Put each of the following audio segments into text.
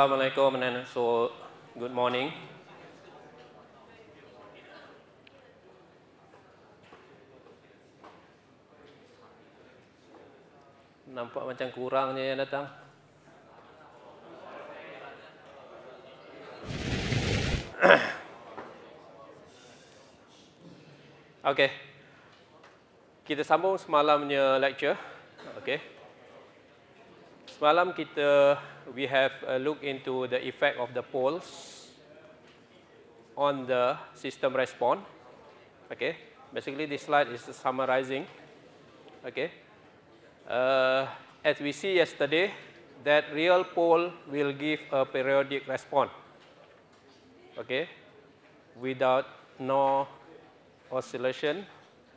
Assalamualaikum and so good morning. Nampak macam kurangnya yang datang. Okay. Kita sambung semalamnya lecture. Okay. Semalam kita we have looked into the effect of the poles on the system response. Okay. Basically, this slide is summarizing. Okay. Uh, as we see yesterday, that real pole will give a periodic response. Okay. Without no oscillation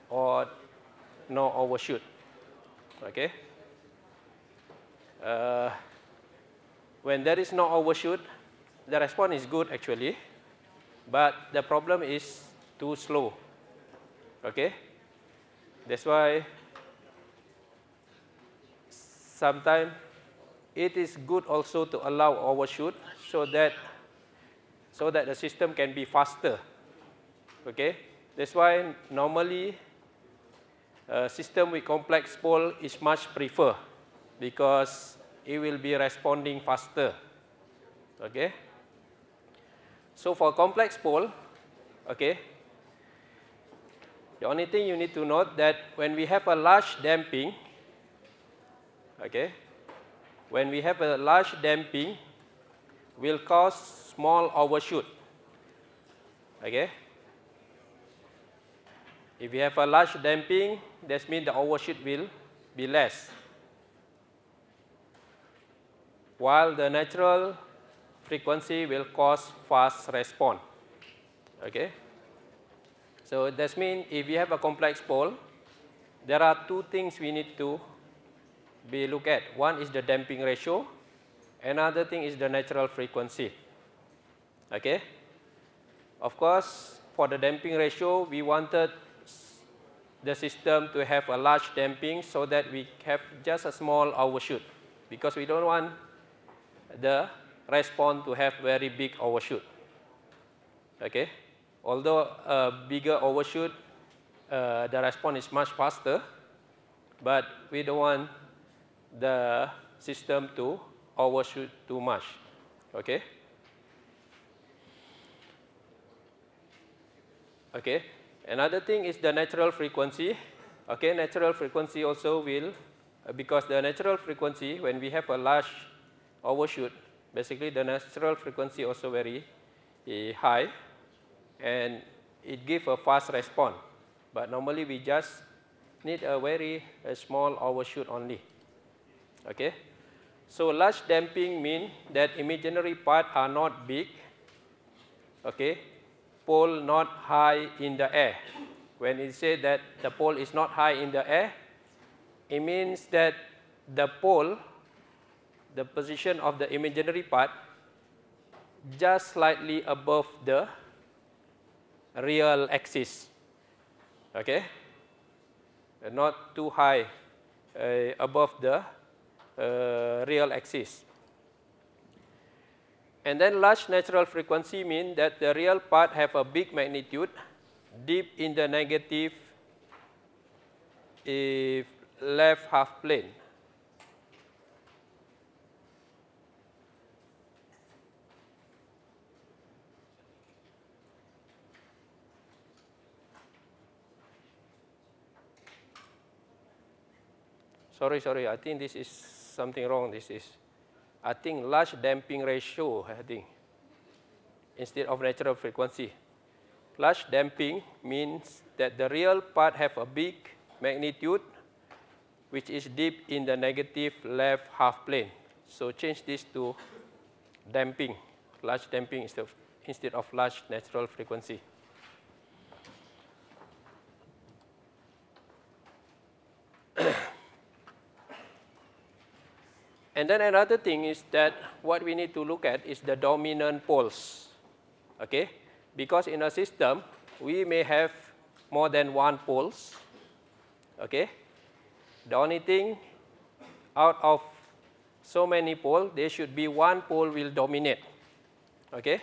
or no overshoot. Okay. Uh, when there is no overshoot, the response is good actually, but the problem is too slow. Okay? That's why sometimes it is good also to allow overshoot so that so that the system can be faster. Okay? That's why normally a uh, system with complex pole is much preferred because it will be responding faster. Okay. So for complex pole, okay, the only thing you need to note that when we have a large damping, okay, when we have a large damping, will cause small overshoot. Okay. If you have a large damping, that means the overshoot will be less while the natural frequency will cause fast response. Okay. So that means if you have a complex pole, there are two things we need to be look at. One is the damping ratio, another thing is the natural frequency. Okay. Of course, for the damping ratio, we wanted the system to have a large damping so that we have just a small overshoot because we don't want the response to have very big overshoot. Okay, although a bigger overshoot, uh, the response is much faster, but we don't want the system to overshoot too much. Okay. Okay. Another thing is the natural frequency. Okay, natural frequency also will, uh, because the natural frequency, when we have a large overshoot. Basically, the natural frequency also very uh, high, and it gives a fast response. But normally, we just need a very a small overshoot only. Okay. So large damping means that imaginary parts are not big, okay, pole not high in the air. When it say that the pole is not high in the air, it means that the pole the position of the imaginary part just slightly above the real axis, okay? And not too high uh, above the uh, real axis. And then large natural frequency mean that the real part have a big magnitude deep in the negative if left half plane. sorry, sorry, I think this is something wrong. This is, I think, large damping ratio, I think, instead of natural frequency. Large damping means that the real part have a big magnitude, which is deep in the negative left half plane. So change this to damping, large damping instead of, instead of large natural frequency. And then another thing is that what we need to look at is the dominant poles, okay? Because in a system, we may have more than one poles, okay? The only thing out of so many poles, there should be one pole will dominate, okay?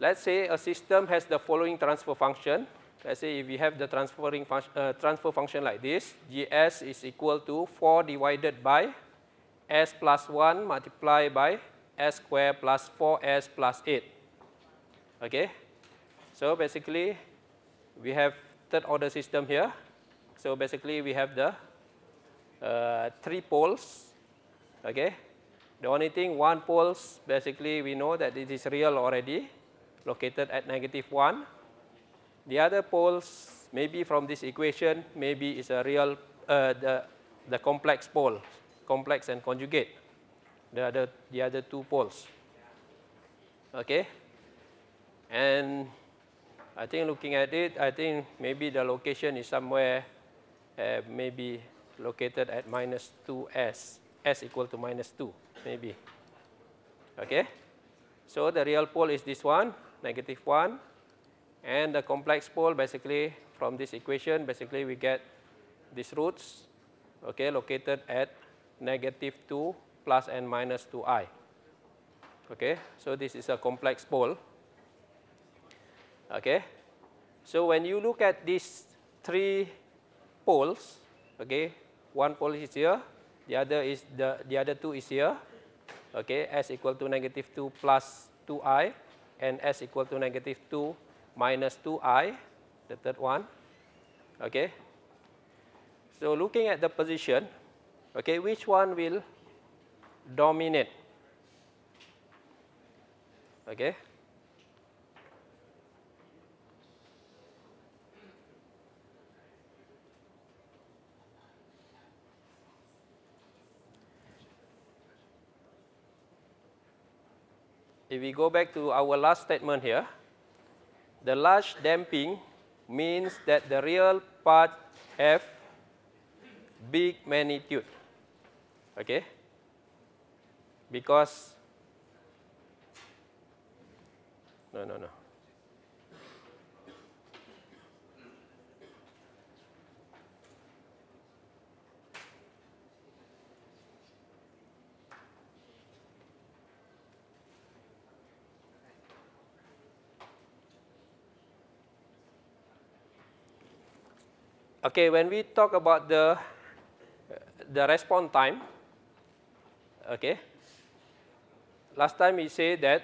Let's say a system has the following transfer function, Let's say if we have the transferring uh, transfer function like this, gs is equal to 4 divided by s plus 1 multiplied by s squared plus 4s plus 8. Okay. So basically, we have third order system here. So basically, we have the uh, three poles. Okay. The only thing, one poles, basically we know that it is real already, located at negative 1. The other poles, maybe from this equation, maybe is a real, uh, the, the complex pole, complex and conjugate, the other, the other two poles. Okay? And I think looking at it, I think maybe the location is somewhere, uh, maybe located at minus 2s, s equal to minus 2, maybe. Okay? So the real pole is this one, negative 1. And the complex pole basically from this equation basically we get these roots okay, located at negative 2 plus and minus 2i. Okay, so this is a complex pole. Okay, so when you look at these three poles, okay, one pole is here, the other is the the other two is here, okay, s equal to negative 2 plus 2i, and s equal to negative 2 minus 2i, the third one. Okay. So looking at the position, okay, which one will dominate? Okay. If we go back to our last statement here, the large damping means that the real part have big magnitude. Okay? Because... No, no, no. okay, when we talk about the, the response time, okay, last time we say that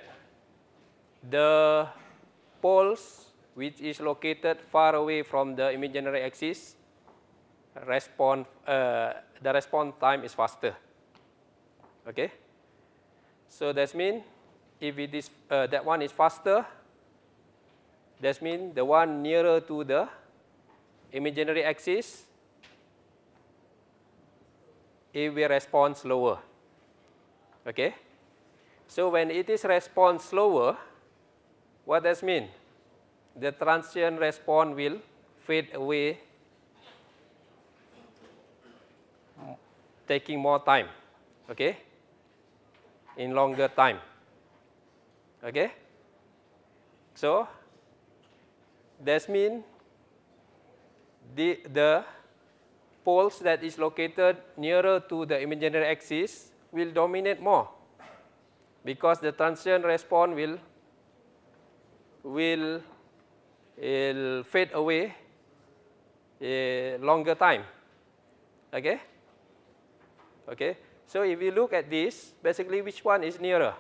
the poles which is located far away from the imaginary axis respond uh, the response time is faster okay so that means if it is uh, that one is faster that means the one nearer to the imaginary axis, if we respond slower. Okay? So, when it is response slower, what does mean? The transient response will fade away, taking more time, okay? In longer time, okay? So, that means the, the poles that is located nearer to the imaginary axis will dominate more because the transient response will will will fade away a longer time okay okay so if you look at this basically which one is nearer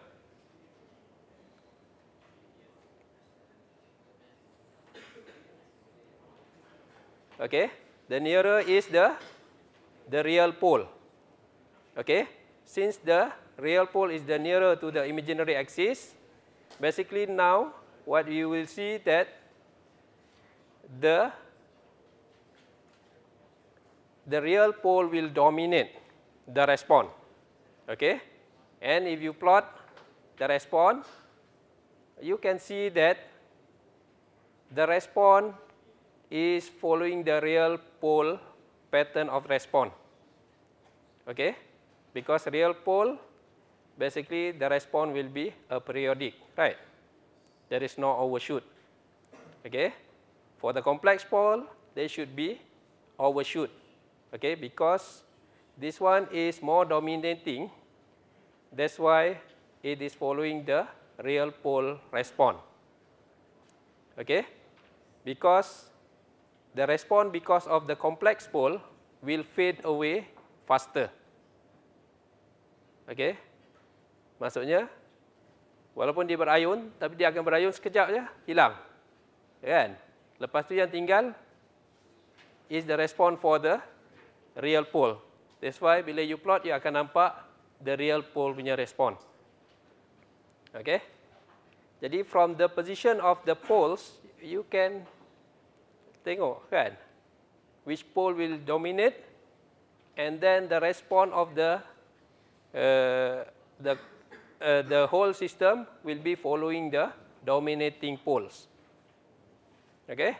Okay, the nearer is the the real pole. Okay, since the real pole is the nearer to the imaginary axis, basically now what you will see that the the real pole will dominate the response. Okay, and if you plot the response, you can see that the response is following the real pole pattern of response. Okay? Because real pole, basically the response will be a periodic, right? There is no overshoot. Okay? For the complex pole, they should be overshoot. Okay? Because this one is more dominating, that's why it is following the real pole response. Okay? Because the response because of the complex pole will fade away faster. Okay? Maksudnya, walaupun dia berayun, tapi dia akan berayun sekejap je, hilang. Kan? Lepas tu yang tinggal, is the response for the real pole. That's why bila you plot, you akan nampak the real pole punya response. Okay? Jadi, from the position of the poles, you can tengok kan which pole will dominate and then the response of the uh, the uh, the whole system will be following the dominating poles okay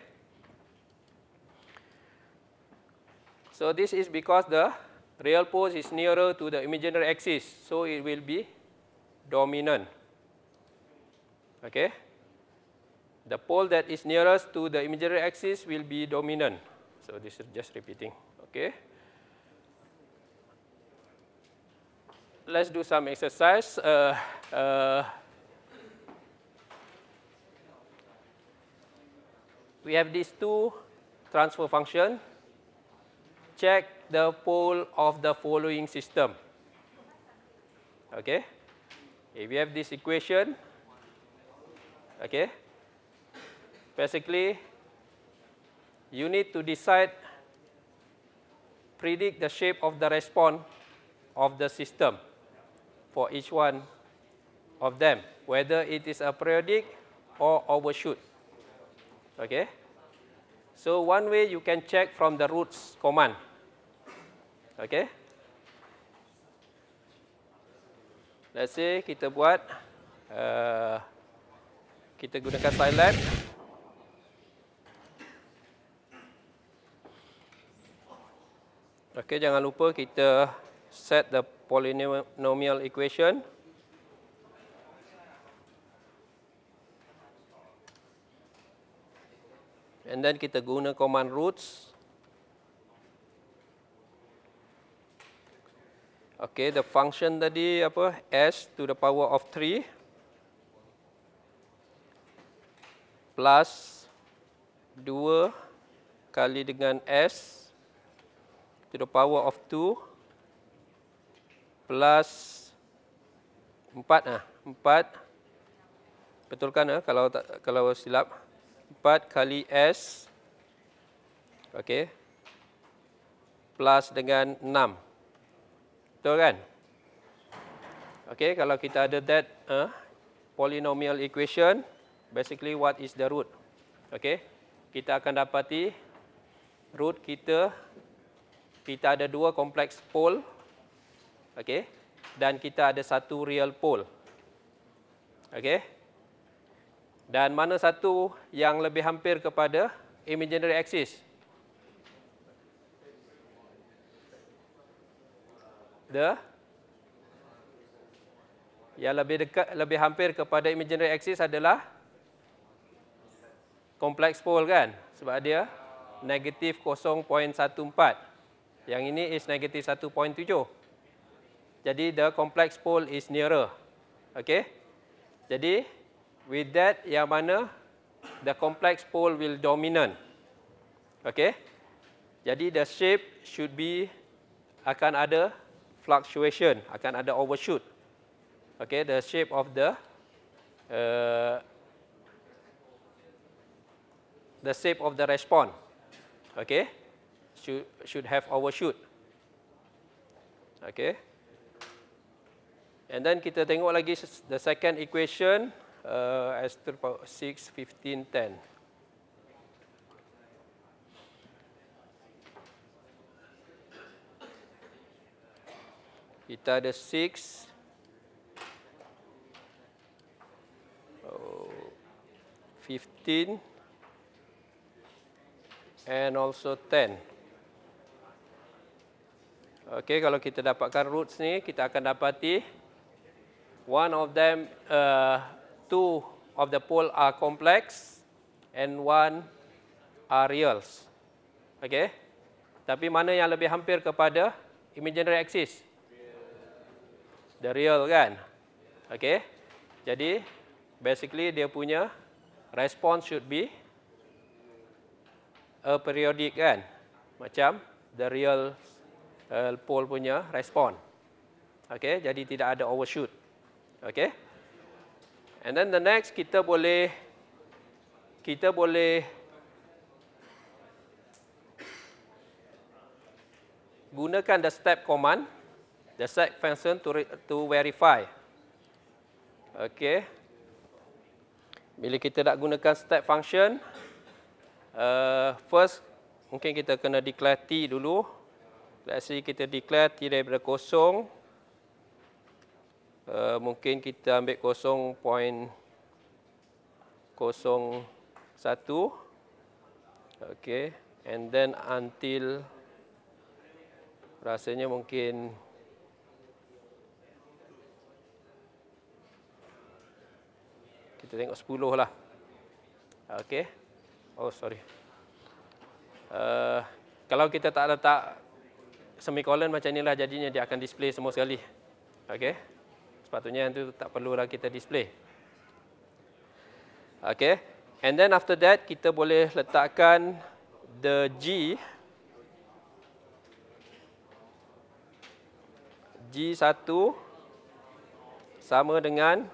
so this is because the real pole is nearer to the imaginary axis so it will be dominant okay the pole that is nearest to the imaginary axis will be dominant. So this is just repeating, okay. Let's do some exercise. Uh, uh, we have these two transfer function. Check the pole of the following system, okay. If we have this equation, okay, basically you need to decide predict the shape of the response of the system for each one of them whether it is a periodic or overshoot okay so one way you can check from the roots command okay let's say kita buat uh, kita gunakan scilab Okey, jangan lupa kita set the polynomial equation. And then kita guna command roots. Okey, the function tadi apa? s to the power of 3 plus 2 kali dengan s to the power of 2 plus 4 ah 4 betulkan ah kalau tak, kalau silap 4 kali s okey plus dengan 6 betul kan okey kalau kita ada that uh, polynomial equation basically what is the root okey kita akan dapati root kita kita ada dua kompleks pole okey dan kita ada satu real pole okey dan mana satu yang lebih hampir kepada imaginary axis the yang lebih dekat lebih hampir kepada imaginary axis adalah kompleks pole kan sebab dia negatif 0.14 yang ini is negatif 1.7. Jadi, the complex pole is nearer. Okay. Jadi, with that, yang mana the complex pole will dominant. Okay. Jadi, the shape should be, akan ada fluctuation, akan ada overshoot. Okay, the shape of the, uh, the shape of the response. Okay should should have overshoot. Okay. And then kita tengok lagi the second equation uh, as to power 6, 15, Kita ada six, oh, fifteen, And also ten. Okey, kalau kita dapatkan roots ni, kita akan dapati one of them, uh, two of the pole are complex and one are reals. Okey, tapi mana yang lebih hampir kepada imaginary axis? The real kan? Okey, jadi basically dia punya response should be a periodic kan? Macam the real uh, poll punya respon. Okey, jadi tidak ada overshoot. Okey. And then the next kita boleh kita boleh gunakan the step command the set function to to verify. Okey. Bila kita nak gunakan step function uh, first mungkin kita kena declare t dulu Let's kita declare T daripada kosong. Uh, mungkin kita ambil kosong point kosong satu. Okay. And then until rasanya mungkin kita tengok sepuluh lah. Okay. Oh sorry. Uh, kalau kita tak letak semicolon macam inilah jadinya dia akan display semua sekali. Okey. Sepatutnya itu tak perlulah kita display. Okey. And then after that kita boleh letakkan the G G1 sama dengan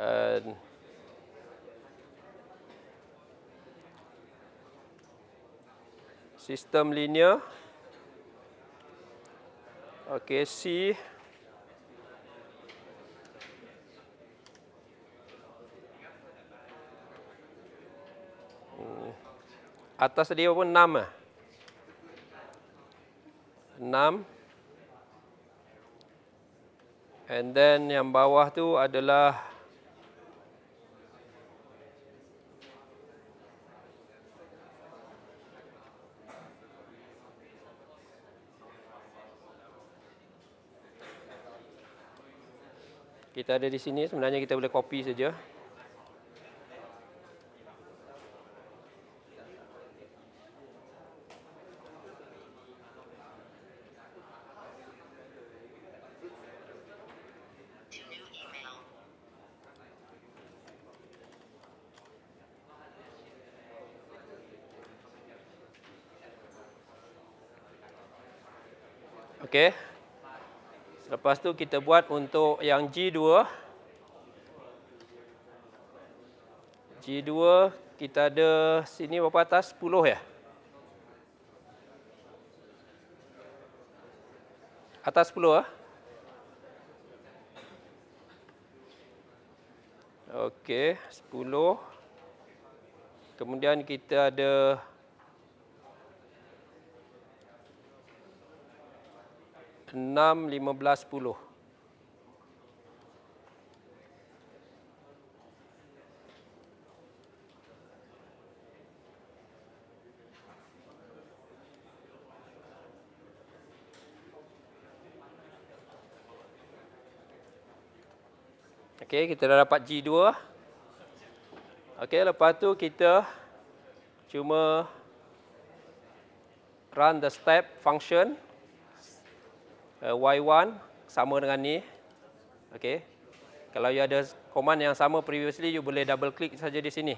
uh, system linear Okey, C. Hmm. Atas dia pun 6 ah. 6 And then yang bawah tu adalah kita ada di sini sebenarnya kita boleh copy saja Lepas tu kita buat untuk yang G2. G2 kita ada sini berapa atas? 10 ya? Atas 10 ya? Ah. Okey, 10. Kemudian kita ada... 6, 15, 10. Okey, kita dah dapat G2. Okey, lepas tu kita cuma run the step function. Uh, Y1 sama dengan ni. Okey. Kalau you ada command yang sama previously, you boleh double click saja di sini.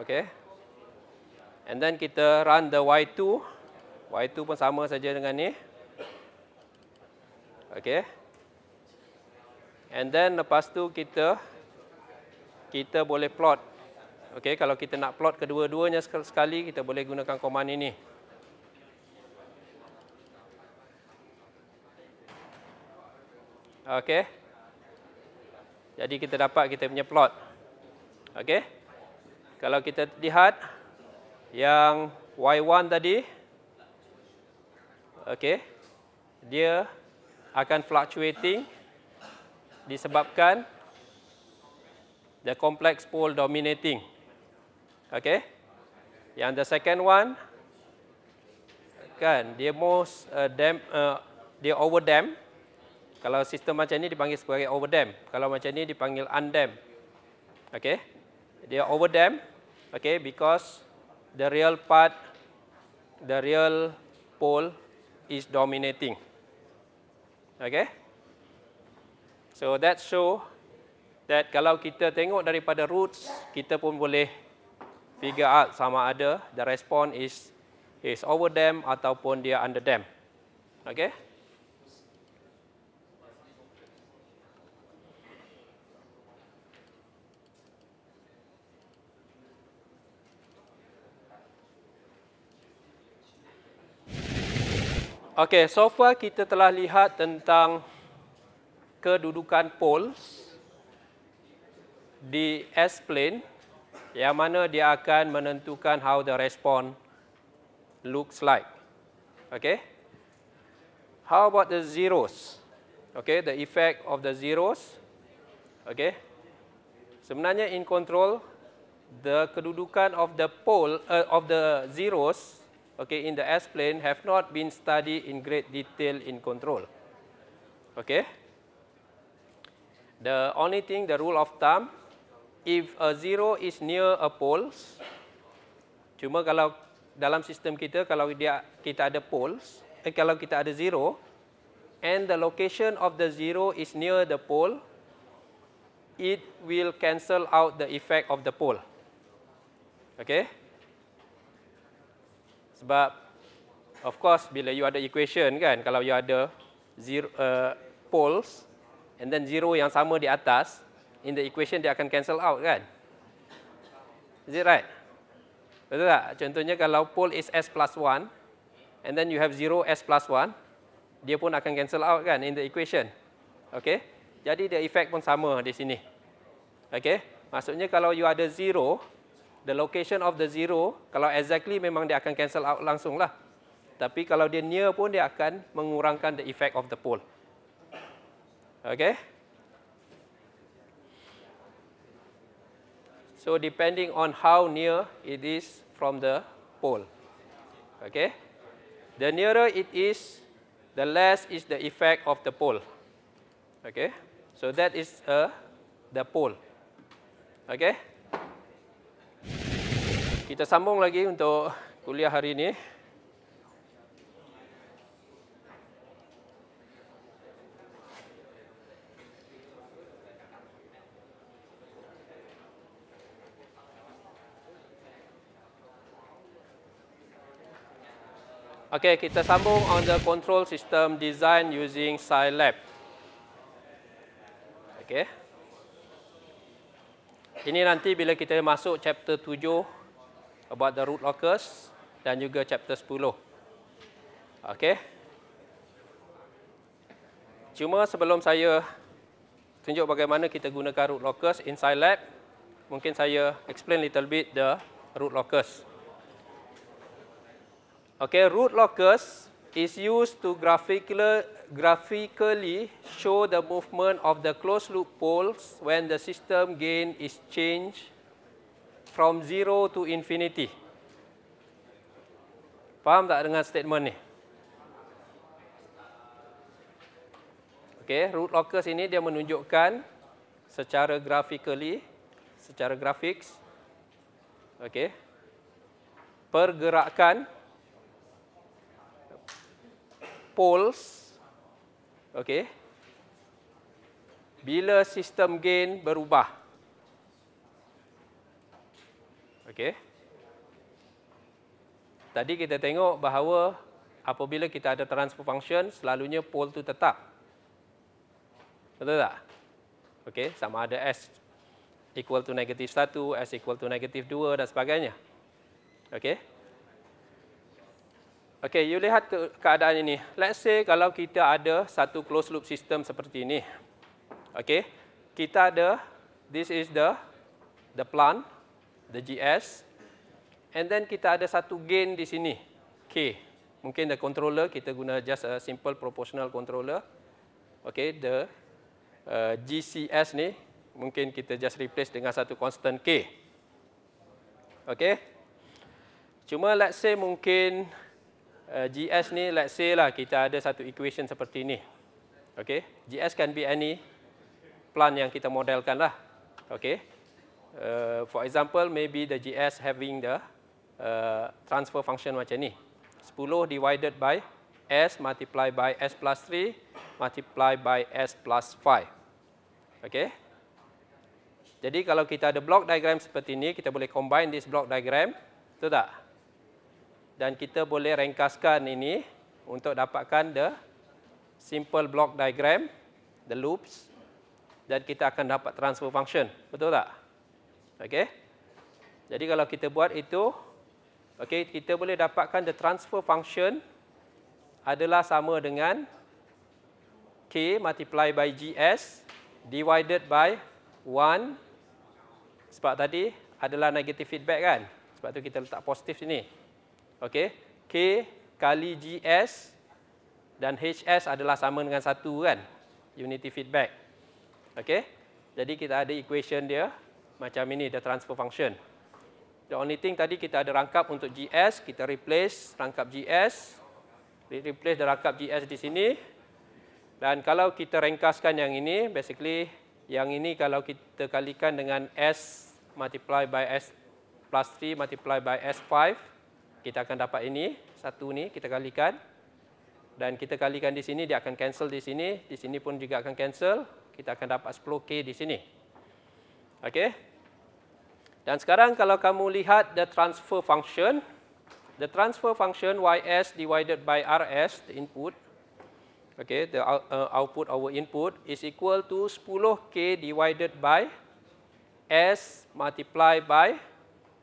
Okey. And then kita run the Y2. Y2 pun sama saja dengan ni. Okey. And then lepas tu kita kita boleh plot. Okey, kalau kita nak plot kedua-duanya sekali, kita boleh gunakan command ini. Okey. Jadi kita dapat kita punya plot. Okey. Kalau kita lihat yang Y1 tadi okey. Dia akan fluctuating disebabkan the complex pole dominating. Okay. Yang the second one kan dia most uh, dam uh, dia dam. Kalau sistem macam ni dipanggil sebagai over dam. Kalau macam ni dipanggil undam. Okay. Dia over dam, Okay. Because the real part, the real pole is dominating. Okay. So that show that kalau kita tengok daripada roots, kita pun boleh figure out sama ada the response is is over them ataupun dia under them. Okay? Okay, so far kita telah lihat tentang kedudukan poles di S-plane yang mana dia akan menentukan how the response looks like. Okay. How about the zeros? Okay, the effect of the zeros. Okay. Sebenarnya in control, the kedudukan of the pole uh, of the zeros okay, in the S-plane have not been studied in great detail in control. Okay the only thing, the rule of thumb, if a zero is near a poles, cuma kalau dalam sistem kita, kalau dia, kita ada poles, eh, kalau kita ada zero, and the location of the zero is near the pole, it will cancel out the effect of the pole. Okay? Sebab, of course, bila you ada equation kan, kalau you ada zero, uh, poles, and then zero yang sama di atas in the equation dia akan cancel out kan is it right betul tak contohnya kalau pole is s plus 1 and then you have zero s plus 1 dia pun akan cancel out kan in the equation okay jadi the effect pun sama di sini okay maksudnya kalau you ada zero the location of the zero kalau exactly memang dia akan cancel out langsung lah tapi kalau dia near pun dia akan mengurangkan the effect of the pole Okay. So depending on how near it is from the pole. Okay. The nearer it is, the less is the effect of the pole. Okay. So that is uh, the pole. Okay. Kita sambung lagi untuk kuliah hari ini. Okay, kita sambung on the control system design using Scilab. Okay. Ini nanti bila kita masuk chapter 7 about the root locus dan juga chapter 10. Okay. Cuma sebelum saya tunjuk bagaimana kita gunakan root locus in Scilab, mungkin saya explain little bit the root locus. Okay, root locus is used to graphically show the movement of the closed loop poles when the system gain is changed from zero to infinity. Faham tak dengan statement ni? Okay, root locus ini dia menunjukkan secara graphically, secara grafik, okay, Pergerakan poles okey bila sistem gain berubah okey tadi kita tengok bahawa apabila kita ada transfer function selalunya pole tu tetap betul tak okey sama ada s equal to negative -1 s equal to negative -2 dan sebagainya okey Okay, you lihat ke keadaan ini. Let's say kalau kita ada satu closed loop system seperti ini. Okay, kita ada, this is the the plant, the GS. And then kita ada satu gain di sini, K. Mungkin the controller, kita guna just a simple proportional controller. Okay, the uh, GCS ni, mungkin kita just replace dengan satu constant K. Okay. Cuma let's say mungkin... Uh, GS ni let's say lah kita ada satu equation seperti ni. Okay, GS can be any plan yang kita modelkan lah. Okay, uh, for example maybe the GS having the uh, transfer function macam ni. 10 divided by S multiply by S plus 3 multiply by S plus 5. Okay. Jadi kalau kita ada block diagram seperti ini, kita boleh combine this block diagram. Betul tak? dan kita boleh ringkaskan ini untuk dapatkan the simple block diagram, the loops dan kita akan dapat transfer function. Betul tak? Okey. Jadi kalau kita buat itu, okey, kita boleh dapatkan the transfer function adalah sama dengan K multiply by GS divided by 1 sebab tadi adalah negative feedback kan? Sebab tu kita letak positif sini. Okey, K kali GS dan HS adalah sama dengan satu kan? Unity feedback. Okey. Jadi kita ada equation dia macam ini the transfer function. The only thing tadi kita ada rangkap untuk GS, kita replace rangkap GS. Replace the rangkap GS di sini. Dan kalau kita ringkaskan yang ini, basically yang ini kalau kita kalikan dengan S multiply by S plus 3 multiply by S kita akan dapat ini, satu ni kita kalikan. Dan kita kalikan di sini, dia akan cancel di sini. Di sini pun juga akan cancel. Kita akan dapat 10K di sini. Okey. Dan sekarang kalau kamu lihat the transfer function, the transfer function YS divided by RS, the input, okay, the uh, output our input is equal to 10K divided by S multiplied by 0.1.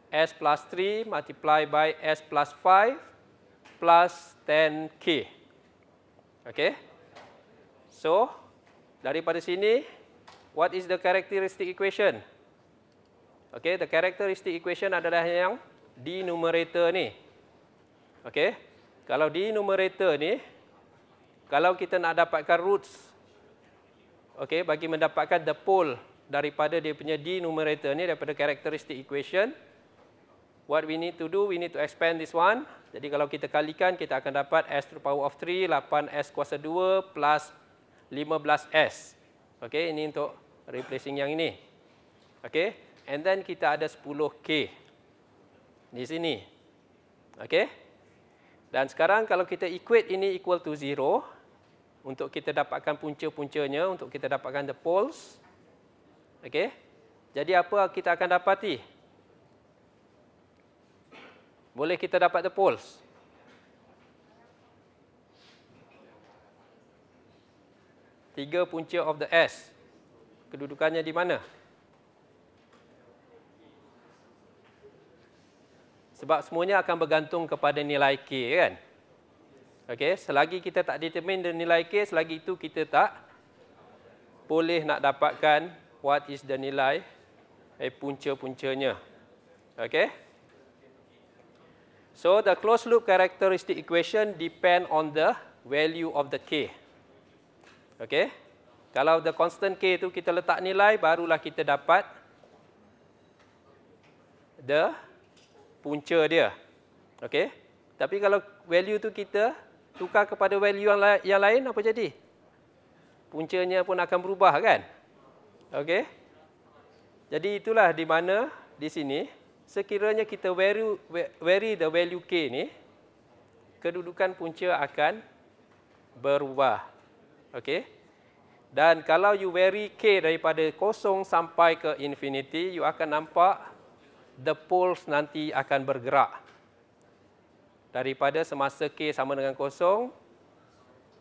S plus 3 multiply by S plus 5 plus 10K. Okay. So, daripada sini, what is the characteristic equation? Okay, the characteristic equation adalah yang di numerator ni. Okay. Kalau di numerator ni, kalau kita nak dapatkan roots, okay, bagi mendapatkan the pole daripada dia punya di numerator ni, daripada characteristic equation, what we need to do, we need to expand this one. Jadi kalau kita kalikan, kita akan dapat S to the power of 3, 8S kuasa 2 plus 15S. Okay, ini untuk replacing yang ini. Okay, and then kita ada 10K di sini. Okay, dan sekarang kalau kita equate ini equal to 0, untuk kita dapatkan punca-puncanya, untuk kita dapatkan the poles. Okay, jadi apa kita akan dapati? Okay. Boleh kita dapat the polls? Tiga punca of the S. Kedudukannya di mana? Sebab semuanya akan bergantung kepada nilai K kan? Okey, selagi kita tak determine the nilai K, selagi itu kita tak boleh nak dapatkan what is the nilai eh punca-puncanya. Okey? So the closed loop characteristic equation depend on the value of the k. Okay. Kalau the constant k itu kita letak nilai, barulah kita dapat the punca dia. Okay. Tapi kalau value tu kita tukar kepada value yang, la yang lain, apa jadi? Puncanya pun akan berubah kan? Okay. Jadi itulah di mana di sini sekiranya kita vary, vary the value k ni, kedudukan punca akan berubah. Okay? Dan kalau you vary k daripada kosong sampai ke infinity, you akan nampak the poles nanti akan bergerak. Daripada semasa k sama dengan kosong,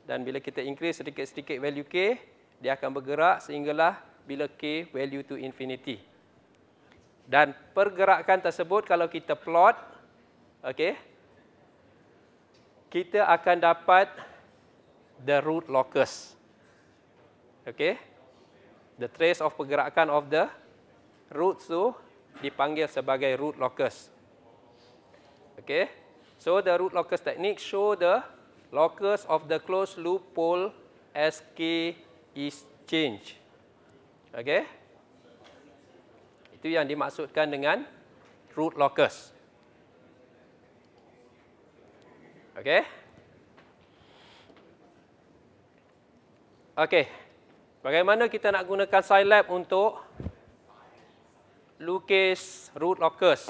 dan bila kita increase sedikit-sedikit value k, dia akan bergerak sehinggalah bila k value to infinity. Dan pergerakan tersebut kalau kita plot, okay, kita akan dapat the root locus. Okay. The trace of pergerakan of the root tu dipanggil sebagai root locus. Okay. So the root locus technique show the locus of the closed loop pole as K is change, Okay. Itu yang dimaksudkan dengan root locus. Okey. Okey. Bagaimana kita nak gunakan Scilab untuk lukis root locus?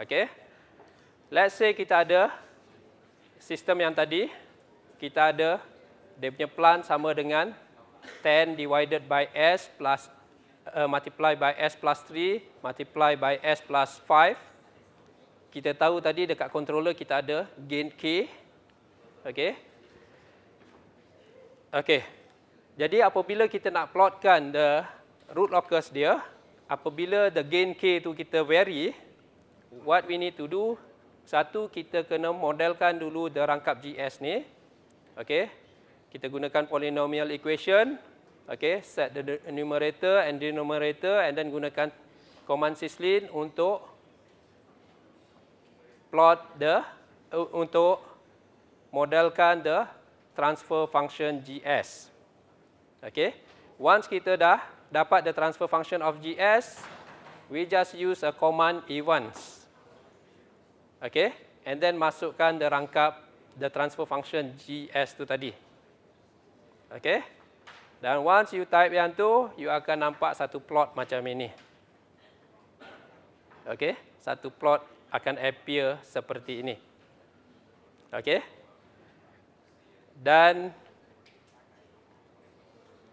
Okey. Let's say kita ada sistem yang tadi, kita ada dia punya plan sama dengan 10 divided by S plus uh, multiply by S plus 3 multiply by S plus 5 kita tahu tadi dekat controller kita ada gain K okay. Okay. jadi apabila kita nak plotkan the root locus dia apabila the gain K tu kita vary what we need to do satu kita kena modelkan dulu the rangkap GS ni okay. kita gunakan polynomial equation Okay, set the numerator and denominator and then gunakan command syslin untuk plot the uh, untuk modelkan the transfer function GS. Okay, once kita dah dapat the transfer function of GS, we just use a command events. Okay, and then masukkan the rangkap the transfer function GS tu tadi. Okay. Dan once you type yang tu, you akan nampak satu plot macam ini. Okay, satu plot akan appear seperti ini. Okay. Dan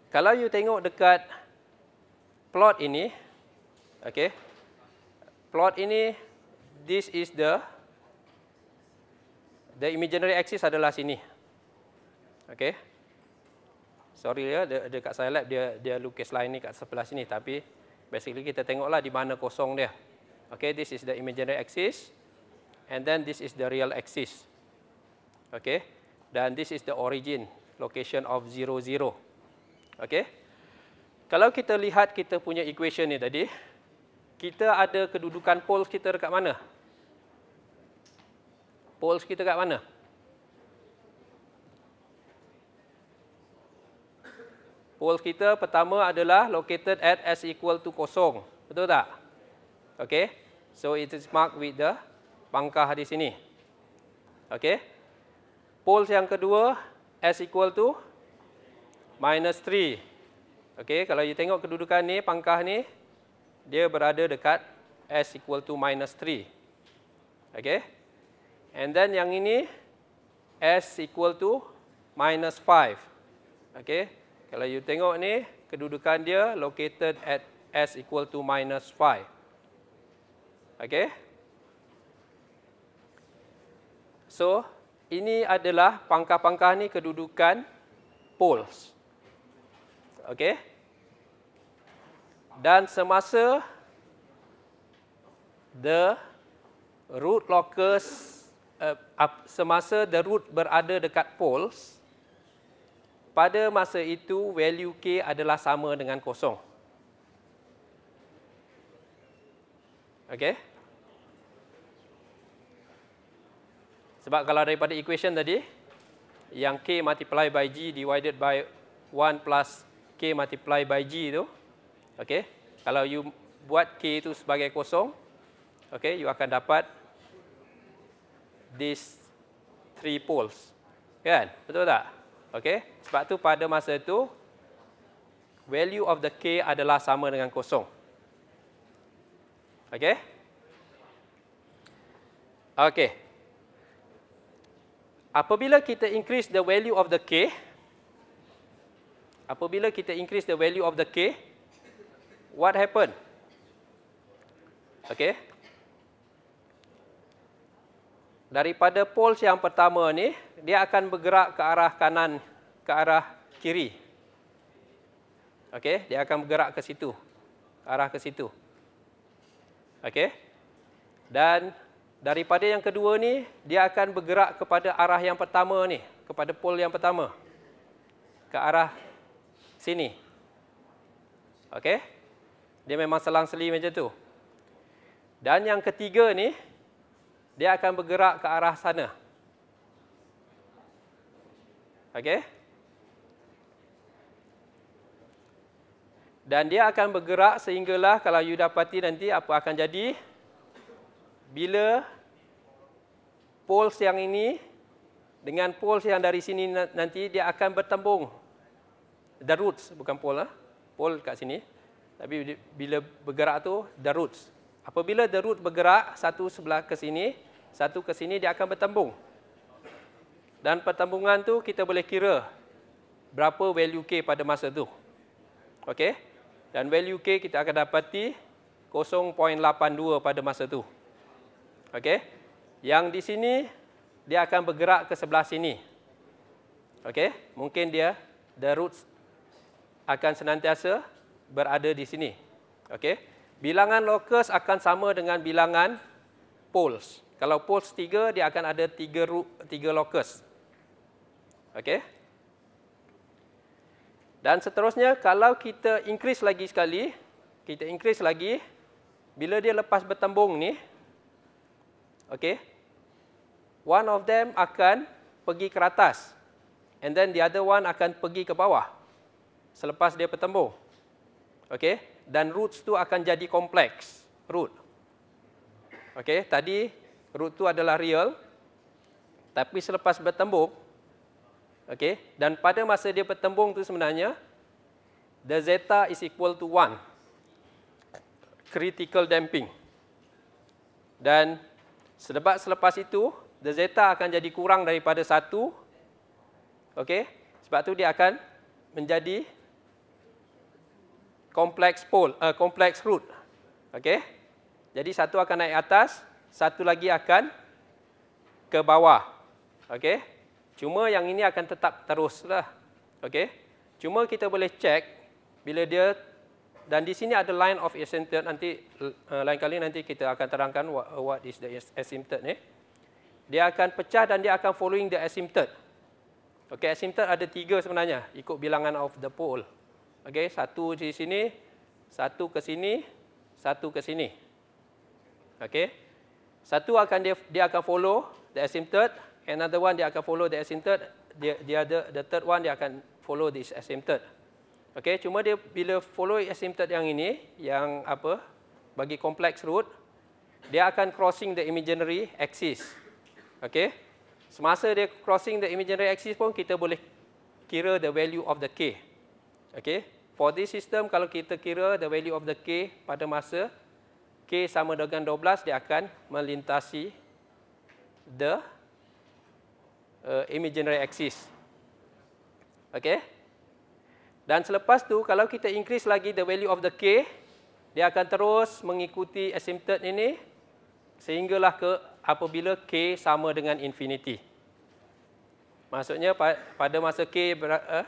kalau you tengok dekat plot ini, okay, plot ini, this is the the imaginary axis adalah sini. Okay sorry ya de- dekat saya lab dia dia lukis line ni kat sebelah sini tapi basically kita tengoklah di mana kosong dia. Okay, this is the imaginary axis and then this is the real axis. Okay, dan this is the origin location of zero zero. Okay, kalau kita lihat kita punya equation ni tadi, kita ada kedudukan poles kita dekat mana? Poles kita dekat mana? pole kita pertama adalah located at s equal to kosong. Betul tak? Okay. So it is marked with the pangkah di sini. Okay. Pole yang kedua, s equal to minus 3. Okay. Kalau you tengok kedudukan ni, pangkah ni, dia berada dekat s equal to minus 3. Okay. And then yang ini, s equal to minus 5. Okay. Kalau you tengok ni, kedudukan dia located at s equal to minus 5. Okay. So, ini adalah pangkah-pangkah ni kedudukan poles. Okay. Dan semasa the root locus, uh, semasa the root berada dekat poles, pada masa itu, value K adalah sama dengan kosong. Okey? Sebab kalau daripada equation tadi, yang K multiply by G divided by 1 plus K multiply by G itu, okey? Kalau you buat K itu sebagai kosong, okey, you akan dapat these three poles. Kan? Betul tak? Okey, sebab tu pada masa itu value of the k adalah sama dengan kosong. Okey? Okey. Apabila kita increase the value of the k apabila kita increase the value of the k what happen? Okey daripada pole yang pertama ni dia akan bergerak ke arah kanan ke arah kiri okey dia akan bergerak ke situ arah ke situ okey dan daripada yang kedua ni dia akan bergerak kepada arah yang pertama ni kepada pole yang pertama ke arah sini okey dia memang selang-seli macam tu dan yang ketiga ni dia akan bergerak ke arah sana. Okey? Dan dia akan bergerak sehinggalah kalau you dapati nanti apa akan jadi bila poles yang ini dengan poles yang dari sini nanti dia akan bertembung. The roots, bukan pole. Lah. Pole kat sini. Tapi bila bergerak tu, the roots. Apabila the root bergerak satu sebelah ke sini, satu ke sini dia akan bertembung. Dan pertembungan tu kita boleh kira berapa value K pada masa tu. Okey. Dan value K kita akan dapati 0.82 pada masa tu. Okey. Yang di sini dia akan bergerak ke sebelah sini. Okey, mungkin dia the roots akan senantiasa berada di sini. Okey. Bilangan locus akan sama dengan bilangan poles. Kalau pulse tiga, dia akan ada tiga, tiga locus. Okey. Dan seterusnya, kalau kita increase lagi sekali, kita increase lagi, bila dia lepas bertembung ni, okey, one of them akan pergi ke atas. And then the other one akan pergi ke bawah. Selepas dia bertembung. Okey. Dan roots tu akan jadi kompleks. Root. Okey. Tadi root itu adalah real tapi selepas bertembung okey dan pada masa dia bertembung tu sebenarnya the zeta is equal to 1 critical damping dan sebab selepas itu the zeta akan jadi kurang daripada 1 okey sebab tu dia akan menjadi complex pole uh, complex root okey jadi satu akan naik atas satu lagi akan ke bawah. Okey. Cuma yang ini akan tetap teruslah. Okey. Cuma kita boleh check bila dia dan di sini ada line of asymptote nanti uh, lain kali nanti kita akan terangkan what, what is the asymptote ni. Dia akan pecah dan dia akan following the asymptote. Okey, asymptote ada tiga sebenarnya ikut bilangan of the pole. Okey, satu di sini, satu ke sini, satu ke sini. Okey. Satu akan dia dia akan follow the asymptote, another one dia akan follow the asymptote, dia dia the, the third one dia akan follow this asymptote. Okey, cuma dia bila follow asymptote yang ini, yang apa? bagi complex root, dia akan crossing the imaginary axis. Okey. Semasa dia crossing the imaginary axis pun kita boleh kira the value of the k. Okey. For this system kalau kita kira the value of the k pada masa K sama dengan 12 dia akan melintasi the uh, imaginary axis. Okey. Dan selepas tu kalau kita increase lagi the value of the K dia akan terus mengikuti asymptote ini sehinggalah ke apabila K sama dengan infinity. Maksudnya pada masa K ber, uh, eh, uh,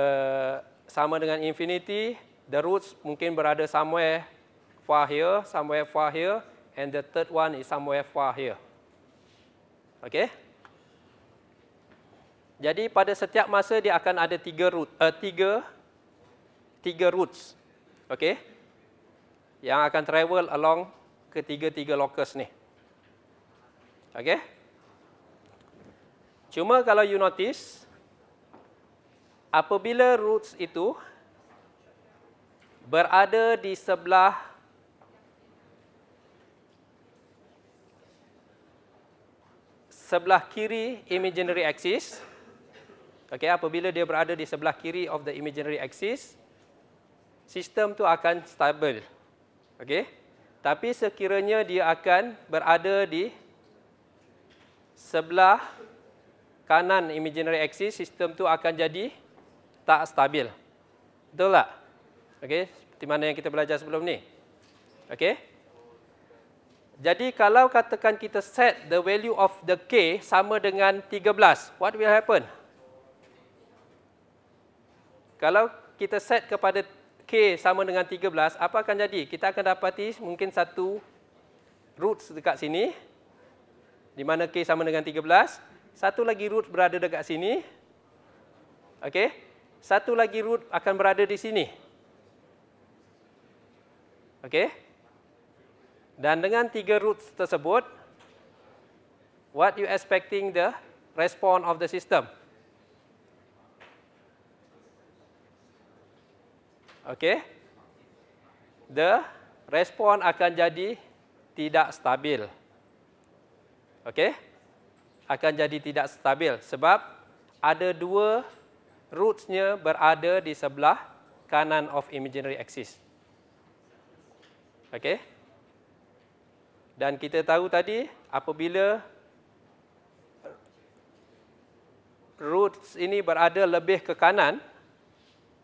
eh, sama dengan infinity, the roots mungkin berada somewhere far here, somewhere far here, and the third one is somewhere far here. Okay? Jadi pada setiap masa dia akan ada tiga root, uh, tiga tiga roots. Okay? Yang akan travel along ketiga-tiga locus ni. Okay? Cuma kalau you notice, apabila roots itu berada di sebelah sebelah kiri imaginary axis. Okey, apabila dia berada di sebelah kiri of the imaginary axis, sistem tu akan stable. Okey. Tapi sekiranya dia akan berada di sebelah kanan imaginary axis, sistem tu akan jadi tak stabil. Betul tak? Okey, di mana yang kita belajar sebelum ni? Okey. Jadi kalau katakan kita set the value of the K sama dengan 13, what will happen? Kalau kita set kepada K sama dengan 13, apa akan jadi? Kita akan dapati mungkin satu root dekat sini. Di mana K sama dengan 13. Satu lagi root berada dekat sini. okay? Satu lagi root akan berada di sini. okay? Dan dengan tiga roots tersebut, what you expecting the response of the system? Okay. The response akan jadi tidak stabil. Okay. Akan jadi tidak stabil sebab ada dua rootsnya berada di sebelah kanan of imaginary axis. Okay. Dan kita tahu tadi apabila roots ini berada lebih ke kanan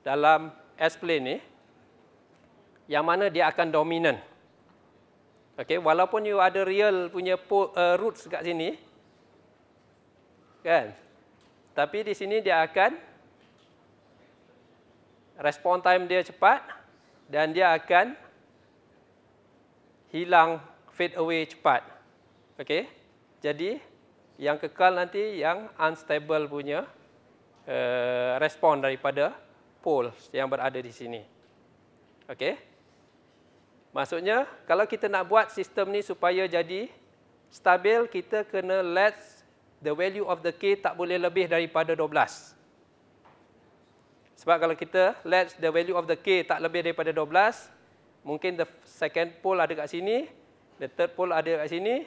dalam S-plane ni yang mana dia akan dominan. Okay, walaupun you ada real punya eh, roots kat sini kan. Tapi di sini dia akan respon time dia cepat dan dia akan hilang fade away cepat. Okey. Jadi yang kekal nanti yang unstable punya uh, eh, respon daripada pole yang berada di sini. Okey. Maksudnya kalau kita nak buat sistem ni supaya jadi stabil kita kena let the value of the K tak boleh lebih daripada 12. Sebab kalau kita let the value of the K tak lebih daripada 12, mungkin the second pole ada kat sini, the third pole ada kat sini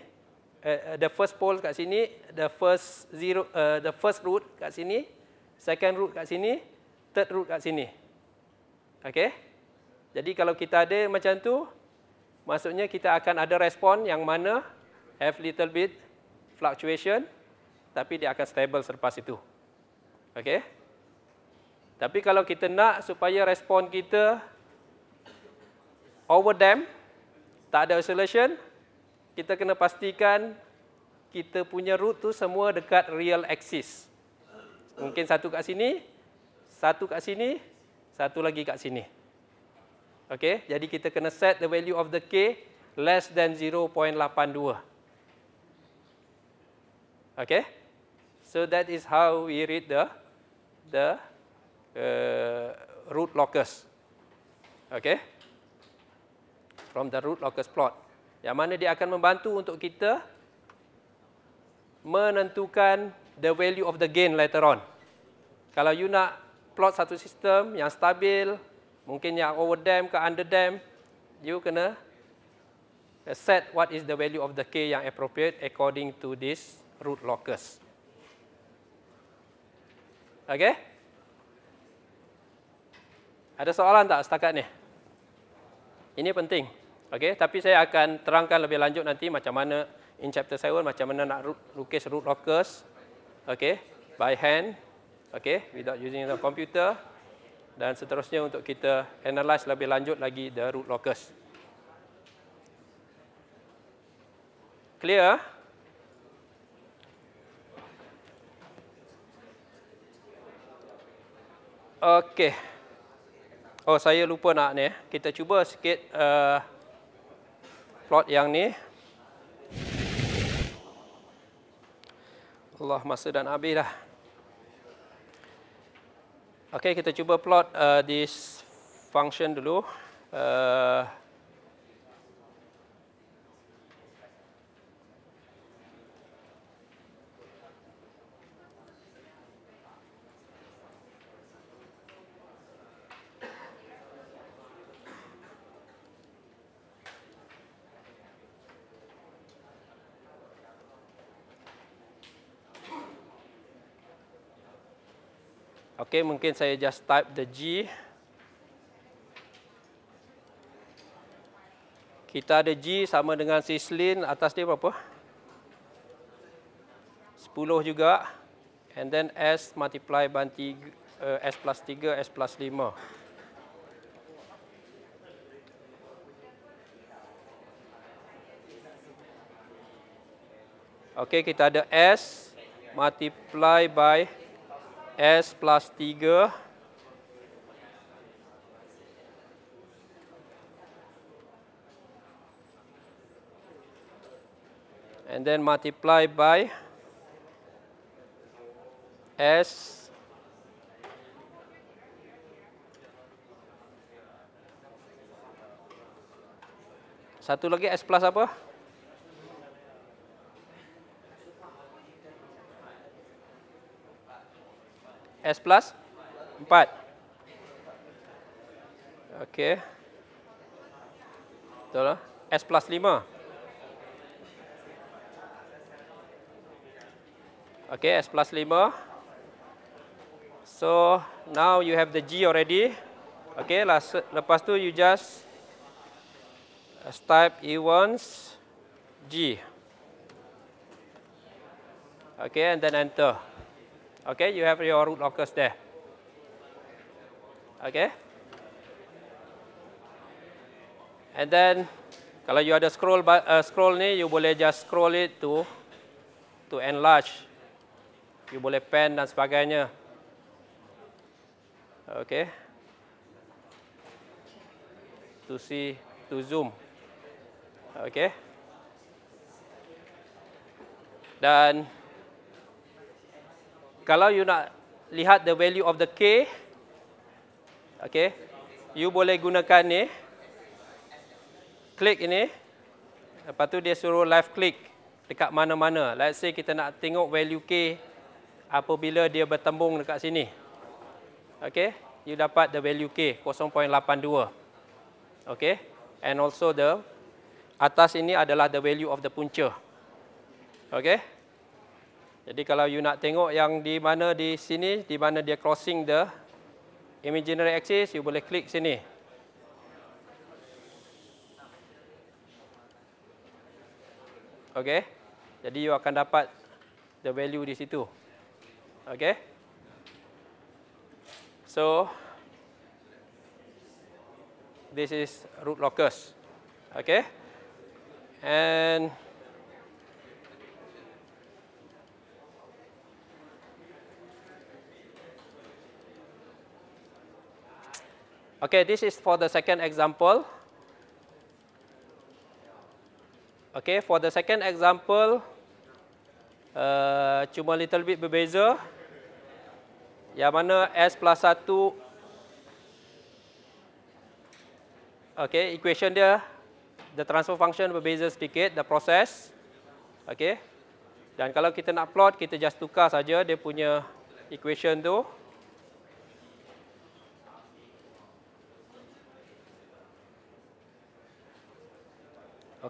uh, the first pole kat sini the first zero uh, the first root kat sini second root kat sini third root kat sini okey jadi kalau kita ada macam tu maksudnya kita akan ada respon yang mana have little bit fluctuation tapi dia akan stable selepas itu okey tapi kalau kita nak supaya respon kita over them tak ada isolation, kita kena pastikan kita punya root tu semua dekat real axis. Mungkin satu kat sini, satu kat sini, satu lagi kat sini. Okey, jadi kita kena set the value of the k less than 0.82. Okey. So that is how we read the the uh, root locus. Okey from the root locus plot yang mana dia akan membantu untuk kita menentukan the value of the gain later on. Kalau you nak plot satu sistem yang stabil, mungkin yang over dam ke under dam, you kena set what is the value of the K yang appropriate according to this root locus. Okay? Ada soalan tak setakat ni? Ini penting. Okey, tapi saya akan terangkan lebih lanjut nanti macam mana in chapter 7 macam mana nak lukis root locus. Okey, by hand. Okey, without using the computer dan seterusnya untuk kita analyse lebih lanjut lagi the root locus. Clear? Okey. Oh, saya lupa nak ni. Eh. Kita cuba sikit uh, plot yang ni. Allah masa dan habis dah. Okey, kita cuba plot uh, this function dulu. Uh, Okay, mungkin saya just type the G. Kita ada G sama dengan sislin atas dia berapa? 10 juga. And then S multiply by 3, uh, eh, S plus 3, S plus 5. Okay, kita ada S multiply by 3. S plus 3 and then multiply by S satu lagi S plus apa? S plus 4. Okey. Betul lah. S plus 5. okay S plus 5. So, now you have the G already. okay. Last lepas tu you just uh, type E1's G. okay and then enter. Okay, you have your root lockers there. Okay. And then, kalau you ada scroll but, uh, scroll ni, you boleh just scroll it to to enlarge. You boleh pan dan sebagainya. Okay. To see, to zoom. Okay. Dan... Kalau you nak lihat the value of the K, okay, you boleh gunakan ni. Klik ini. Lepas tu dia suruh live click dekat mana-mana. Let's say kita nak tengok value K apabila dia bertembung dekat sini. Okay, you dapat the value K 0.82. Okay, and also the atas ini adalah the value of the punca. Okay. Jadi kalau you nak tengok yang di mana di sini, di mana dia crossing the imaginary axis, you boleh klik sini. Okay. Jadi you akan dapat the value di situ. Okay. So, this is root locus. Okay. And... Okay, this is for the second example. Okay, for the second example, uh, cuma little bit berbeza. Yang mana S plus 1. Okay, equation dia, the transfer function berbeza sedikit, the process. Okay, dan kalau kita nak plot, kita just tukar saja dia punya equation tu. Okay.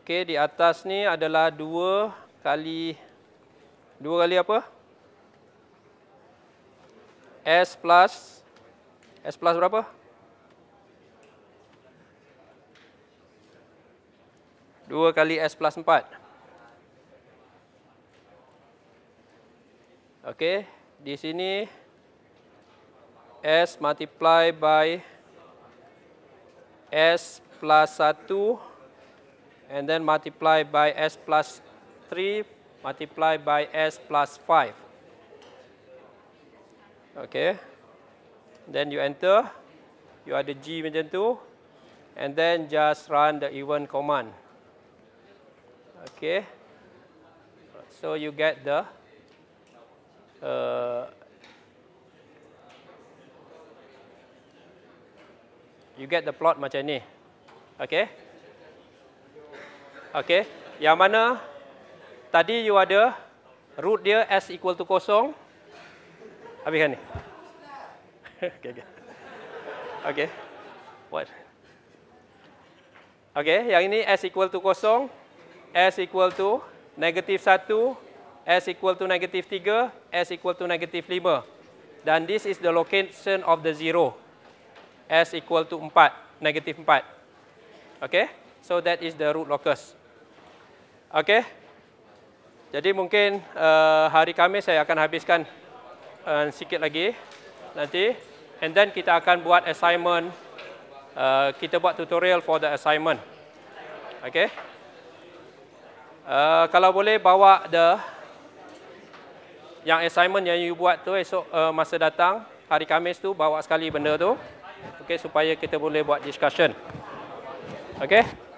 Okey, di atas ni adalah dua kali dua kali apa? S plus S plus berapa? Dua kali S plus empat. Okey, di sini S multiply by S plus satu and then multiply by s plus 3 multiply by s plus 5. Okay. Then you enter. You the G macam tu. And then just run the even command. Okay. So you get the uh, you get the plot macam ni. Okay. Okey. Yang mana tadi you ada root dia s equal to kosong. Habiskan ni. okey. Okey. Okay. What? Okey, yang ini s equal to kosong, s equal to negatif satu, s equal to negatif tiga, s equal to negatif lima, Dan this is the location of the zero. s equal to empat, negatif empat. Okey, so that is the root locus. Okey. Jadi mungkin uh, hari Khamis saya akan habiskan uh, sikit lagi nanti and then kita akan buat assignment uh, kita buat tutorial for the assignment. Okey. Uh, kalau boleh bawa the yang assignment yang you buat tu esok uh, masa datang hari Khamis tu bawa sekali benda tu. Okey supaya kita boleh buat discussion. Okey.